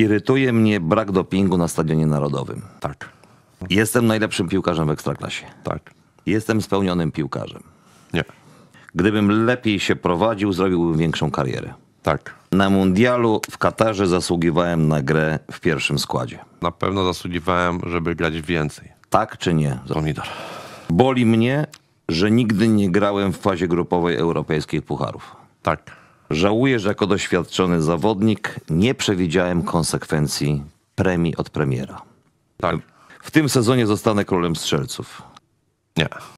Irytuje mnie brak dopingu na stadionie narodowym. Tak. Jestem najlepszym piłkarzem w ekstraklasie. Tak. Jestem spełnionym piłkarzem. Nie. Gdybym lepiej się prowadził, zrobiłbym większą karierę. Tak. Na mundialu w Katarze zasługiwałem na grę w pierwszym składzie. Na pewno zasługiwałem, żeby grać więcej. Tak czy nie? Pomidor. Boli mnie, że nigdy nie grałem w fazie grupowej europejskich pucharów. Tak. Żałuję, że jako doświadczony zawodnik nie przewidziałem konsekwencji premii od premiera. Tak. W tym sezonie zostanę królem strzelców. Nie.